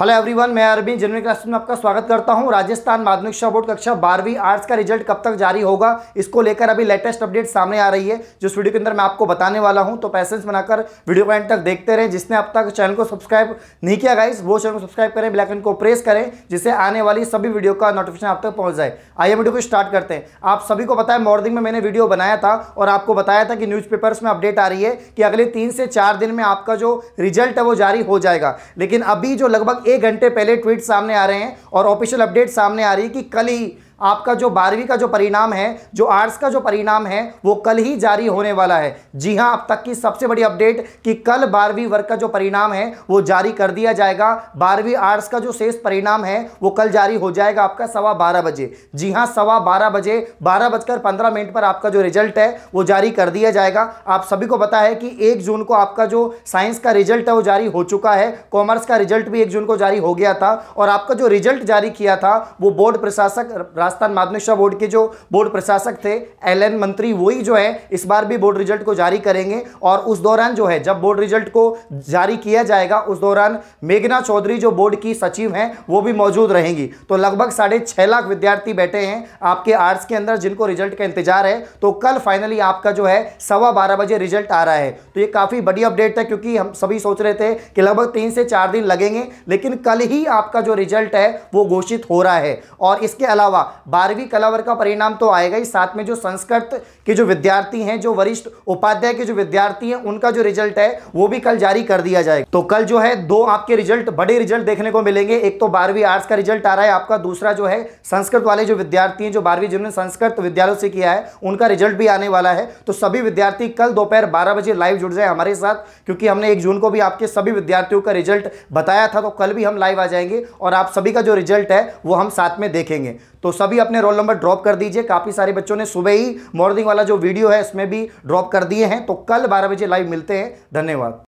hello everyone मैं अरबी general class में आपका स्वागत करता हूं राजस्थान माध्यमिक शिक्षा बोर्ड कक्षा बारहवीं आर्ट्स का रिजल्ट कब तक जारी होगा इसको लेकर अभी लेटेस्ट अपडेट सामने आ रही है जो इस वीडियो के अंदर मैं आपको बताने वाला हूं तो पैसेंस बनाकर वीडियो को एंड तक देखते रहें जिसने अब तक चैनल को सब्सक्राइब नहीं किया गाइस वो चैनल को सब्सक्राइब करें ब्लैकन को प्रेस करें जिससे आने वाली सभी वीडियो का नोटिफिकेशन आप तक पहुँच जाए आइए वीडियो को स्टार्ट करते हैं आप सभी को बताया मॉर्निंग में मैंने वीडियो बनाया था और आपको बताया था कि न्यूज़ में अपडेट आ रही है कि अगले तीन से चार दिन में आपका जो रिजल्ट है वो जारी हो जाएगा लेकिन अभी जो लगभग एक घंटे पहले ट्वीट सामने आ रहे हैं और ऑफिशियल अपडेट सामने आ रही है कि कल ही आपका जो बारहवीं का जो परिणाम है जो आर्ट्स का जो परिणाम है वो कल ही जारी होने वाला है जी हां अब तक की सबसे बड़ी अपडेट कि कल बारहवीं वर्ग का जो परिणाम है वो जारी कर दिया जाएगा बारहवीं आर्ट्स का जो शेष परिणाम है वो कल जारी हो जाएगा आपका सवा बारह बजे जी हां सवा बारह बजे बारह बजकर पंद्रह मिनट पर आपका जो रिजल्ट है वो जारी कर दिया जाएगा आप सभी को पता है कि एक जून को आपका जो साइंस का रिजल्ट है वो जारी हो चुका है कॉमर्स का रिजल्ट भी एक जून को जारी हो गया था और आपका जो रिजल्ट जारी किया था वो बोर्ड प्रशासक राजस्थान माध्यमिक शिक्षा बोर्ड के जो बोर्ड प्रशासक थे एल एन मंत्री वही जो है इस बार भी बोर्ड रिजल्ट को जारी करेंगे और उस दौरान जो है जब बोर्ड रिजल्ट को जारी किया जाएगा उस दौरान मेघना चौधरी जो बोर्ड की सचिव हैं वो भी मौजूद रहेंगी तो लगभग साढ़े छः लाख विद्यार्थी बैठे हैं आपके आर्ट्स के अंदर जिनको रिजल्ट का इंतजार है तो कल फाइनली आपका जो है सवा बारह बजे रिजल्ट आ रहा है तो ये काफ़ी बड़ी अपडेट है क्योंकि हम सभी सोच रहे थे कि लगभग तीन से चार दिन लगेंगे लेकिन कल ही आपका जो रिजल्ट है वो घोषित हो रहा है और इसके अलावा बारहवीं कला वर्ग का परिणाम तो आएगा ही साथ में जो संस्कृत के जो विद्यार्थी हैं जो वरिष्ठ उपाध्याय के जो विद्यार्थी हैं उनका जो रिजल्ट है वो भी कल जारी कर दिया जाएगा तो कल जो है दो आपके रिजल्ट बड़े रिजल्ट देखने को मिलेंगे एक तो बारहवीं आर्ट्स का रिजल्ट आ रहा है आपका दूसरा जो है संस्कृत वाले जो विद्यार्थी हैं जो बारहवीं जिन्होंने संस्कृत विद्यालयों से किया है उनका रिजल्ट भी आने वाला है तो सभी विद्यार्थी कल दोपहर बारह बजे लाइव जुड़ जाए हमारे साथ क्योंकि हमने एक जून को भी आपके सभी विद्यार्थियों का रिजल्ट बताया था तो कल भी हम लाइव आ जाएंगे और आप सभी का जो रिजल्ट है वो हम साथ में देखेंगे तो सब अभी अपने रोल नंबर ड्रॉप कर दीजिए काफ़ी सारे बच्चों ने सुबह ही मॉर्निंग वाला जो वीडियो है इसमें भी ड्रॉप कर दिए हैं तो कल बारह बजे लाइव मिलते हैं धन्यवाद